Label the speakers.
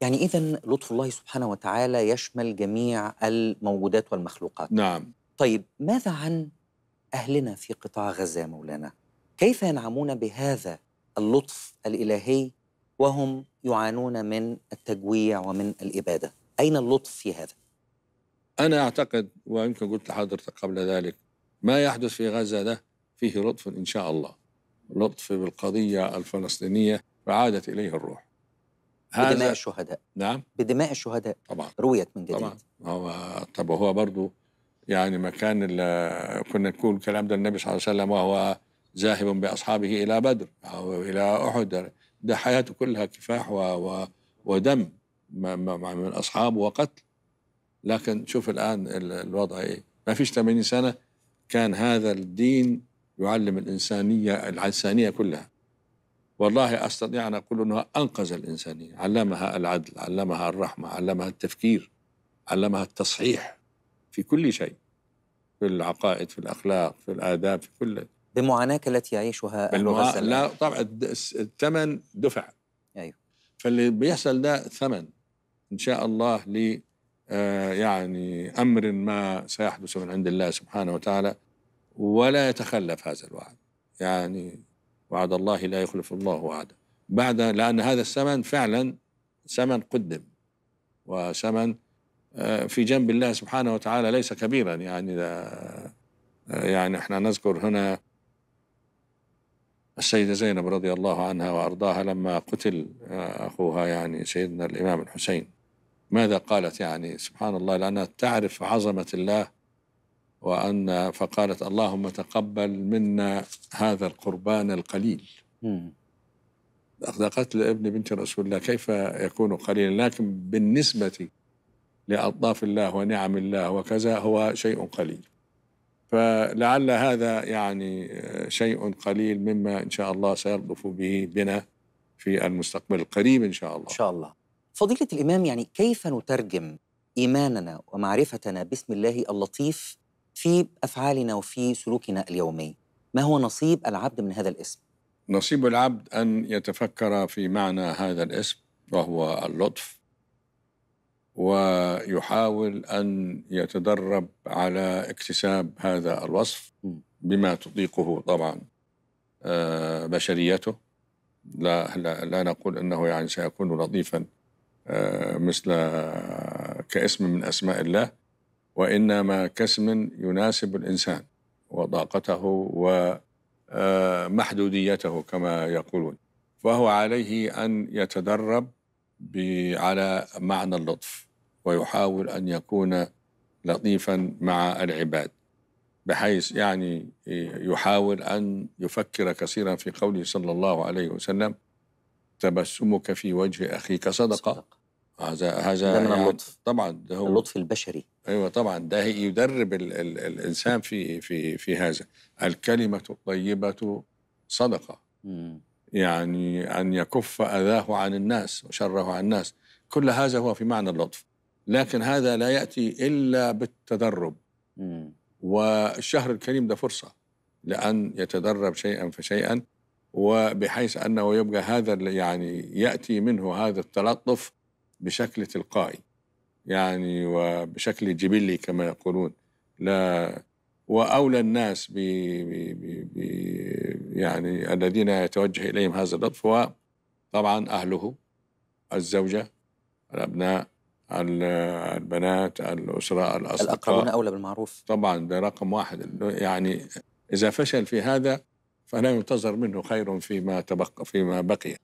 Speaker 1: يعني إذا لطف الله سبحانه وتعالى يشمل جميع الموجودات والمخلوقات نعم طيب ماذا عن أهلنا في قطاع غزة مولانا؟ كيف ينعمون بهذا اللطف الإلهي وهم يعانون من
Speaker 2: التجويع ومن الإبادة أين اللطف في هذا؟ أنا أعتقد ويمكن قلت لحضرتك قبل ذلك ما يحدث في غزة ده فيه لطف إن شاء الله لطف بالقضية الفلسطينية فعادت إليه الروح بدماء الشهداء
Speaker 1: نعم بدماء الشهداء طبعا رويت من
Speaker 2: جديد طبعا هو طب هو برضه يعني مكان كنا نقول الكلام ده النبي صلى الله عليه وسلم وهو ذاهب بأصحابه إلى بدر أو إلى أحد ده حياته كلها كفاح و و ودم من أصحابه وقتل لكن شوف الآن الوضع إيه ما فيش 80 سنة كان هذا الدين يعلم الإنسانية الإنسانية كلها والله أستطيع أن أقول أنها أنقذ الإنسانية علمها العدل علمها الرحمة علمها التفكير علمها التصحيح في كل شيء في العقائد في الأخلاق في الآداب في كل بمعاناك التي يعيشها
Speaker 1: أهل لا
Speaker 2: طبعا الثمن دفع أيوه فاللي بيحصل ده ثمن إن شاء الله ل آه، يعني أمر ما سيحدث من عند الله سبحانه وتعالى ولا يتخلف هذا الوعد يعني وعد الله لا يخلف الله وعده بعد لأن هذا الثمن فعلا ثمن قدم وثمن آه، في جنب الله سبحانه وتعالى ليس كبيرا يعني آه، يعني احنا نذكر هنا السيدة زينب رضي الله عنها وأرضاها لما قتل آه، أخوها يعني سيدنا الإمام الحسين ماذا قالت يعني سبحان الله لأنها تعرف عظمة الله وأن فقالت اللهم تقبل منا هذا القربان القليل أخذقت لابن بنت رسول الله كيف يكون قليلا لكن بالنسبة لألطاف الله ونعم الله وكذا هو شيء قليل فلعل هذا يعني شيء قليل مما إن شاء الله سيلطف به بنا في المستقبل القريب إن شاء الله إن شاء الله
Speaker 1: فضيلة الإمام يعني كيف نترجم إيماننا ومعرفتنا باسم الله اللطيف في افعالنا وفي سلوكنا اليومي ما هو نصيب العبد من هذا
Speaker 2: الاسم نصيب العبد ان يتفكر في معنى هذا الاسم وهو اللطف ويحاول ان يتدرب على اكتساب هذا الوصف بما تطيقه طبعا آه، بشريته لا, لا, لا نقول انه يعني سيكون لطيفا آه، مثل آه، كاسم من اسماء الله وإنما كسم يناسب الإنسان وطاقته ومحدوديته آه، كما يقولون فهو عليه أن يتدرب على معنى اللطف ويحاول أن يكون لطيفا مع العباد بحيث يعني يحاول أن يفكر كثيرا في قوله صلى الله عليه وسلم تبسمك في وجه أخيك صدقة, صدقة. هذا هذا يعني اللطف طبعا ده هو اللطف البشري ايوه طبعا ده يدرب الـ الـ الانسان في في في هذا الكلمه الطيبه صدقه مم. يعني ان يكف اذاه عن الناس وشره عن الناس كل هذا هو في معنى اللطف لكن هذا لا ياتي الا بالتدرب مم. والشهر الكريم ده فرصه لان يتدرب شيئا فشيئا وبحيث انه يبقى هذا يعني ياتي منه هذا التلطف بشكل تلقائي يعني وبشكل جبلي كما يقولون لا واولى الناس ب يعني الذين يتوجه اليهم هذا اللطف هو طبعا اهله الزوجه الابناء البنات الاسره الاصدقاء الاقربون اولى بالمعروف طبعا ده رقم واحد يعني اذا فشل في هذا فلا ينتظر منه خير فيما تبقى فيما بقي